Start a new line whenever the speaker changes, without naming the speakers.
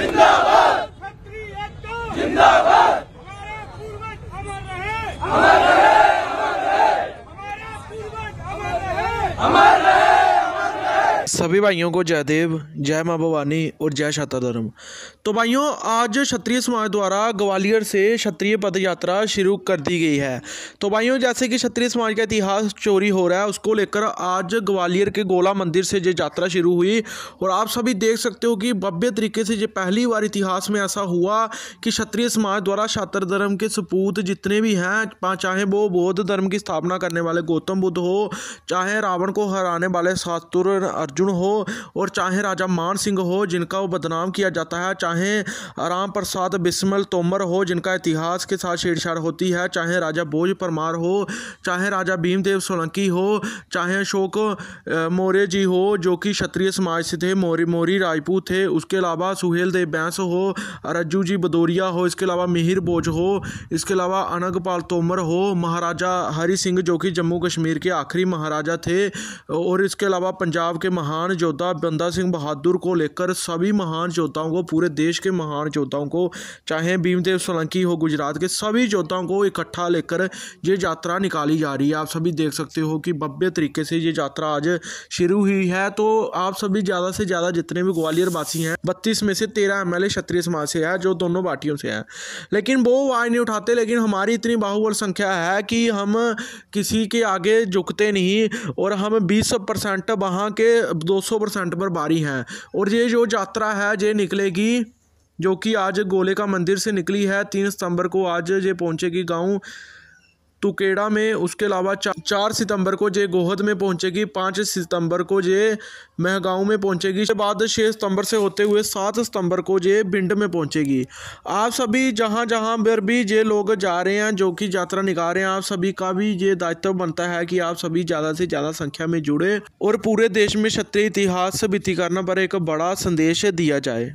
जिंदाबाद फैक्ट्री जिंदाबाद हमारे पूर्वज अमर रहे अमर रहे अमर रहे हमारे पूर्वज अमर रहे अमर सभी भाइयों को जय देव जय माँ भवानी और जय शाता धर्म तो भाइयों आज क्षत्रिय समाज द्वारा ग्वालियर से क्षत्रिय पद यात्रा शुरू कर दी गई है तो भाइयों जैसे कि क्षत्रिय समाज का इतिहास चोरी हो रहा है उसको लेकर आज ग्वालियर के गोला मंदिर से ये यात्रा शुरू हुई और आप सभी देख सकते हो कि भव्य तरीके से ये पहली बार इतिहास में ऐसा हुआ कि क्षत्रिय समाज द्वारा छात्र धर्म के सपूत जितने भी हैं चाहे वो बौद्ध धर्म की स्थापना करने वाले गौतम बुद्ध हो चाहे रावण को हराने वाले शास्त्र अर्जुन अर्जुन हो और चाहे राजा मान सिंह हो जिनका वो बदनाम किया जाता है चाहे राम प्रसाद बिस्मल तोमर हो जिनका इतिहास के साथ छेड़छाड़ होती है चाहे राजा बोझ परमार हो चाहे राजा भीमदेव सोलंकी हो चाहे अशोक मौर्य जी हो जो कि क्षत्रिय समाज से थे मौर्य मौर्य राजपूत थे उसके अलावा सुहेल देव बैंस हो रज्जू जी बदोरिया हो इसके अलावा मिहिर बोझ हो इसके अलावा अनगपाल तोमर हो महाराजा हरि सिंह जो कि जम्मू कश्मीर के आखिरी महाराजा थे और इसके अलावा पंजाब के महा महान योद्धा बंदा सिंह बहादुर को लेकर सभी महान योद्धाओं को पूरे देश के महान योद्धाओं को चाहे भीमदेव सोलंकी हो गुजरात के सभी योद्धाओं को इकट्ठा लेकर ये यात्रा निकाली जा रही है आप सभी देख सकते हो कि भव्य तरीके से ये यात्रा आज शुरू हुई है तो आप सभी ज़्यादा से ज़्यादा जितने भी ग्वालियर वासी हैं बत्तीस में से तेरह एम एल क्षत्रिय समाज से है जो दोनों पार्टियों से हैं लेकिन वो आवाज़ नहीं उठाते लेकिन हमारी इतनी बाहुबल संख्या है कि हम किसी के आगे झुकते नहीं और हम बीस परसेंट वहाँ के दो सौ परसेंट पर भारी हैं और ये जो यात्रा है ये निकलेगी जो कि आज गोले का मंदिर से निकली है तीन सितंबर को आज ये पहुंचेगी गांव तुकेड़ा में उसके अलावा चा, चार सितंबर को जे गोहद में पहुंचेगी पाँच सितंबर को जे महगांव में पहुंचेगी इसके बाद छः सितंबर से होते हुए सात सितंबर को जे भिंड में पहुंचेगी आप सभी जहां जहां पर भी जे लोग जा रहे हैं जो कि यात्रा निकाल रहे हैं आप सभी का भी ये दायित्व बनता है कि आप सभी ज़्यादा से ज़्यादा संख्या में जुड़े और पूरे देश में क्षत्रिय इतिहास वित्तीकरण पर एक बड़ा संदेश दिया जाए